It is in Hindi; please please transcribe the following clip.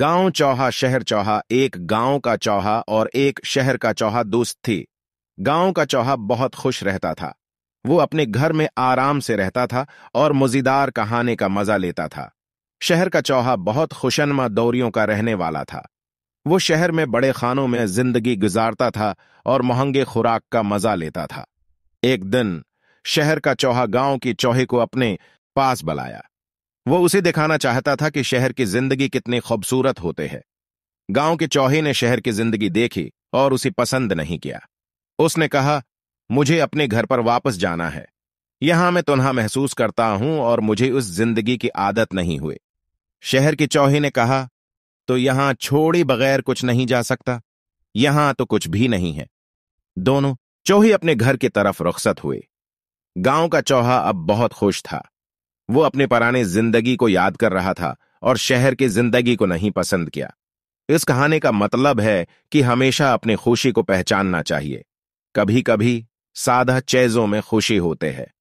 गांव चौहा शहर चौहा एक गांव का चौहा और एक शहर का चौहा दोस्त थी गांव का चौहा बहुत खुश रहता था वो अपने घर में आराम से रहता था और मज़ेदार कहानी का मजा लेता था शहर का चौहा बहुत खुशनमा दौरियों का रहने वाला था वो शहर में बड़े खानों में जिंदगी गुजारता था और महंगे खुराक का मजा लेता था एक दिन शहर का चौहा गांव की चौहे को अपने पास बुलाया वो उसे दिखाना चाहता था कि शहर की जिंदगी कितनी खूबसूरत होते हैं गांव के चौहे ने शहर की जिंदगी देखी और उसे पसंद नहीं किया उसने कहा मुझे अपने घर पर वापस जाना है यहां मैं तुन्हा महसूस करता हूं और मुझे उस जिंदगी की आदत नहीं हुई शहर के चौहे ने कहा तो यहां छोड़े बगैर कुछ नहीं जा सकता यहां तो कुछ भी नहीं है दोनों चौहे अपने घर की तरफ रुखसत हुए गांव का चौहा अब बहुत खुश था वो अपने पराने जिंदगी को याद कर रहा था और शहर की जिंदगी को नहीं पसंद किया इस कहानी का मतलब है कि हमेशा अपने खुशी को पहचानना चाहिए कभी कभी साधा चैजों में खुशी होते हैं